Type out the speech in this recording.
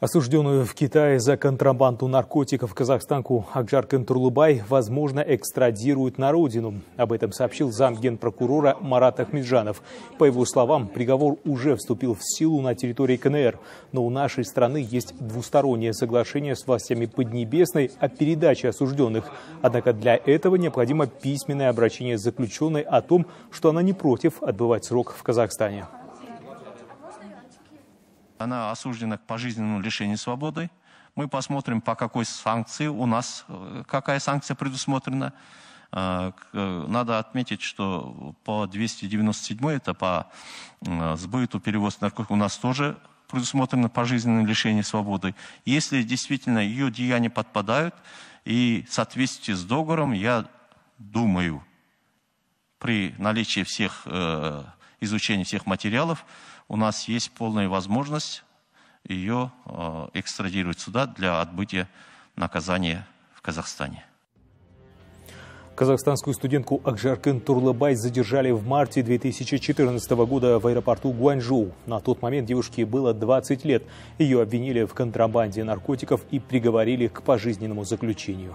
Осужденную в Китае за контрабанду наркотиков казахстанку Акжар Кентурлубай, возможно, экстрадируют на родину. Об этом сообщил замгенпрокурора Марат Ахмеджанов. По его словам, приговор уже вступил в силу на территории КНР. Но у нашей страны есть двустороннее соглашение с властями Поднебесной о передаче осужденных. Однако для этого необходимо письменное обращение заключенной о том, что она не против отбывать срок в Казахстане. Она осуждена к пожизненному лишению свободы. Мы посмотрим, по какой санкции у нас, э, какая санкция предусмотрена. Э, э, надо отметить, что по 297 это по сбыту, перевоз наркотиков у нас тоже предусмотрено пожизненное лишение свободы. Если действительно ее деяния подпадают, и в соответствии с договором, я думаю, при наличии всех э, изучения всех материалов, у нас есть полная возможность ее э, экстрадировать сюда для отбытия наказания в Казахстане. Казахстанскую студентку Акжаркын Турлыбай задержали в марте 2014 года в аэропорту Гуанчжоу. На тот момент девушке было 20 лет. Ее обвинили в контрабанде наркотиков и приговорили к пожизненному заключению.